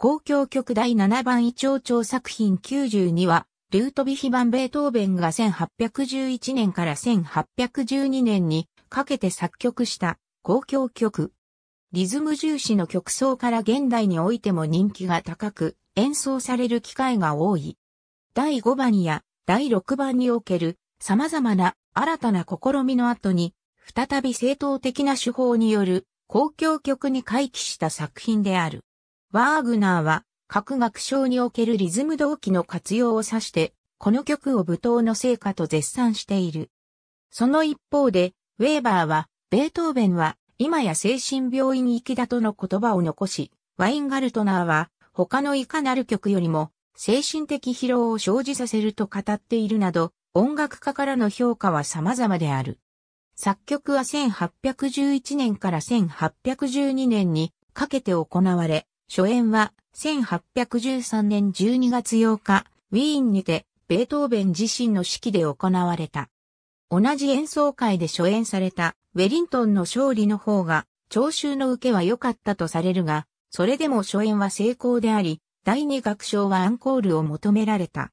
交響曲第7番胃腸調作品92は、ルートビヒバンベートーベンが1811年から1812年にかけて作曲した交響曲。リズム重視の曲奏から現代においても人気が高く、演奏される機会が多い。第5番や第6番における様々な新たな試みの後に、再び正当的な手法による交響曲に回帰した作品である。ワーグナーは各楽章におけるリズム動機の活用を指して、この曲を舞踏の成果と絶賛している。その一方で、ウェーバーは、ベートーベンは、今や精神病院行きだとの言葉を残し、ワインガルトナーは、他のいかなる曲よりも、精神的疲労を生じさせると語っているなど、音楽家からの評価は様々である。作曲は1811年から1812年にかけて行われ、初演は1813年12月8日、ウィーンにてベートーベン自身の指揮で行われた。同じ演奏会で初演されたウェリントンの勝利の方が聴衆の受けは良かったとされるが、それでも初演は成功であり、第二楽章はアンコールを求められた。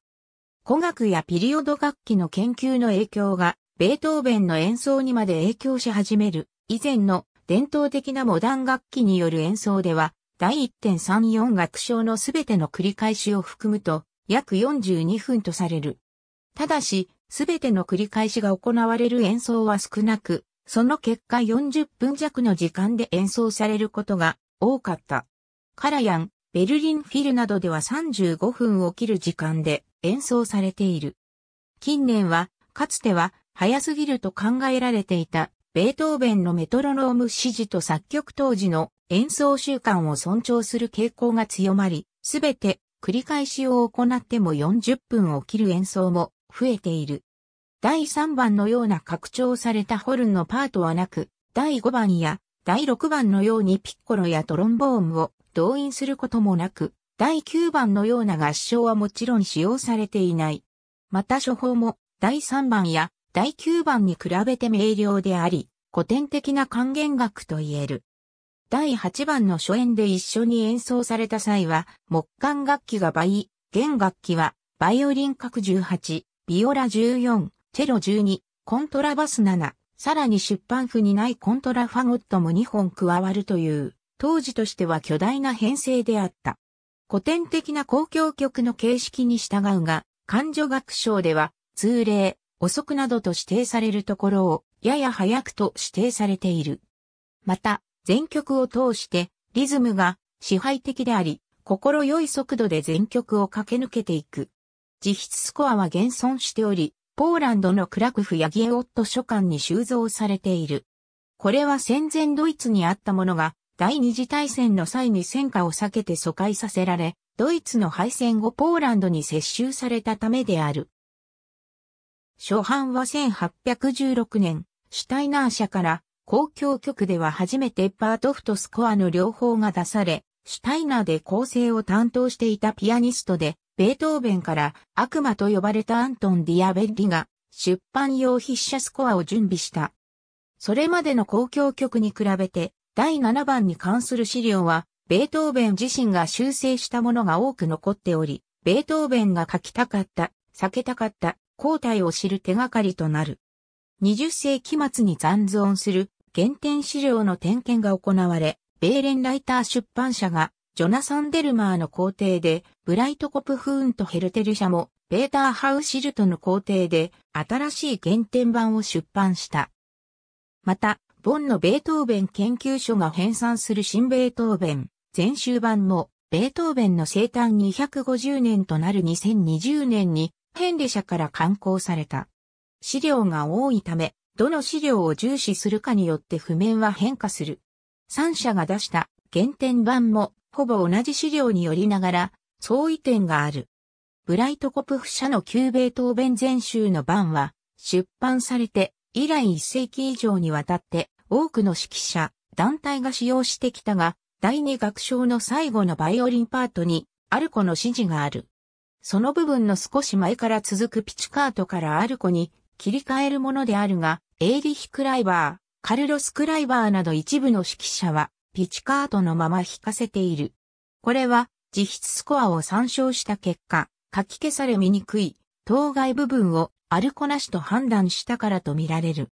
古楽やピリオド楽器の研究の影響が、ベートーベンの演奏にまで影響し始める、以前の伝統的なモダン楽器による演奏では、第1.34楽章のすべての繰り返しを含むと約42分とされる。ただし、すべての繰り返しが行われる演奏は少なく、その結果40分弱の時間で演奏されることが多かった。カラヤン、ベルリンフィルなどでは35分を切る時間で演奏されている。近年は、かつては早すぎると考えられていたベートーベンのメトロノーム指示と作曲当時の演奏習慣を尊重する傾向が強まり、すべて繰り返しを行っても40分を切る演奏も増えている。第3番のような拡張されたホルンのパートはなく、第5番や第6番のようにピッコロやトロンボーンを動員することもなく、第9番のような合唱はもちろん使用されていない。また処方も第3番や第9番に比べて明瞭であり、古典的な還元楽と言える。第8番の初演で一緒に演奏された際は、木管楽器が倍、弦楽器は、バイオリン角18、ビオラ14、チェロ12、コントラバス7、さらに出版譜にないコントラファゴットも2本加わるという、当時としては巨大な編成であった。古典的な公共曲の形式に従うが、感情学章では、通例、遅くなどと指定されるところを、やや早くと指定されている。また、全曲を通してリズムが支配的であり、心よい速度で全曲を駆け抜けていく。実質スコアは現存しており、ポーランドのクラクフ・ヤギエオット書館に収蔵されている。これは戦前ドイツにあったものが、第二次大戦の際に戦火を避けて疎開させられ、ドイツの敗戦後ポーランドに接収されたためである。初版は1816年、シュタイナー社から公共曲では初めてパートフとスコアの両方が出され、シュタイナーで構成を担当していたピアニストで、ベートーベンから悪魔と呼ばれたアントン・ディアベッリが出版用筆者スコアを準備した。それまでの公共曲に比べて、第7番に関する資料は、ベートーベン自身が修正したものが多く残っており、ベートーベンが書きたかった、避けたかった、交代を知る手がかりとなる。20世紀末に残存する原点資料の点検が行われ、ベーレンライター出版社が、ジョナサン・デルマーの工程で、ブライトコプフーンとヘルテル社も、ペーター・ハウシルトの工程で、新しい原点版を出版した。また、ボンのベートーベン研究所が編纂する新ベートーベン、全集版も、ベートーベンの生誕250年となる2020年に、ヘンレ社から刊行された。資料が多いため、どの資料を重視するかによって譜面は変化する。三社が出した原点版もほぼ同じ資料によりながら相違点がある。ブライトコプフ社の旧米答弁全集の版は出版されて以来一世紀以上にわたって多くの指揮者、団体が使用してきたが、第二楽章の最後のバイオリンパートにアルコの指示がある。その部分の少し前から続くピチカートからアルコに切り替えるものであるが、エイリヒ・クライバー、カルロス・クライバーなど一部の指揮者は、ピチカートのまま弾かせている。これは、実質スコアを参照した結果、書き消され見にくい、当該部分をアルコなしと判断したからとみられる。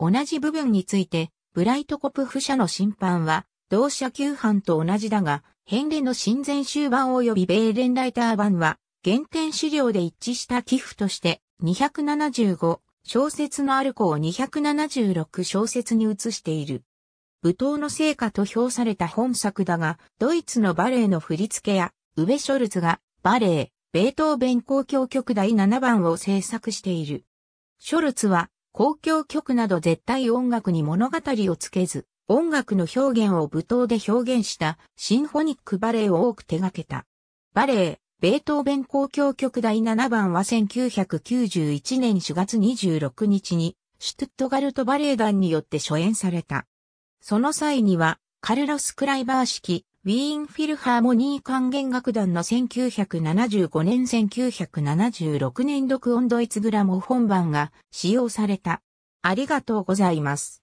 同じ部分について、ブライトコプフ社の審判は、同社旧版と同じだが、ンレの親善終盤及び米連ライター版は、原点資料で一致した寄付として、275小説のある子を276小説に移している。舞踏の成果と評された本作だが、ドイツのバレエの振り付けや、ウベ・ショルツが、バレエ、ベートーベン交響曲第7番を制作している。ショルツは、公共曲など絶対音楽に物語をつけず、音楽の表現を舞踏で表現したシンフォニックバレエを多く手掛けた。バレエ、ベートーベン交響曲第7番は1991年4月26日に、シュトゥットガルトバレエ団によって初演された。その際には、カルロス・クライバー式、ウィーン・フィルハーモニー管弦楽団の1975年1976年オ音ドイツグラモ本番が使用された。ありがとうございます。